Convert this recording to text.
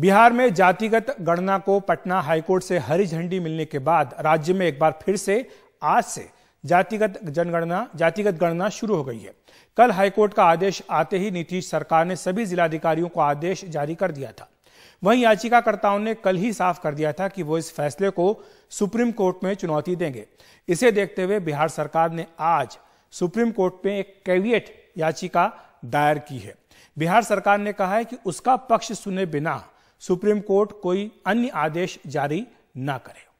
बिहार में जातिगत गणना को पटना हाईकोर्ट से हरी झंडी मिलने के बाद राज्य में एक बार फिर से आज से जातिगत जनगणना जातिगत गणना शुरू हो गई है कल हाईकोर्ट का आदेश आते ही नीतीश सरकार ने सभी जिलाधिकारियों को आदेश जारी कर दिया था वहीं याचिकाकर्ताओं ने कल ही साफ कर दिया था कि वो इस फैसले को सुप्रीम कोर्ट में चुनौती देंगे इसे देखते हुए बिहार सरकार ने आज सुप्रीम कोर्ट में एक कैवियट याचिका दायर की है बिहार सरकार ने कहा है कि उसका पक्ष सुने बिना सुप्रीम कोर्ट कोई अन्य आदेश जारी ना करे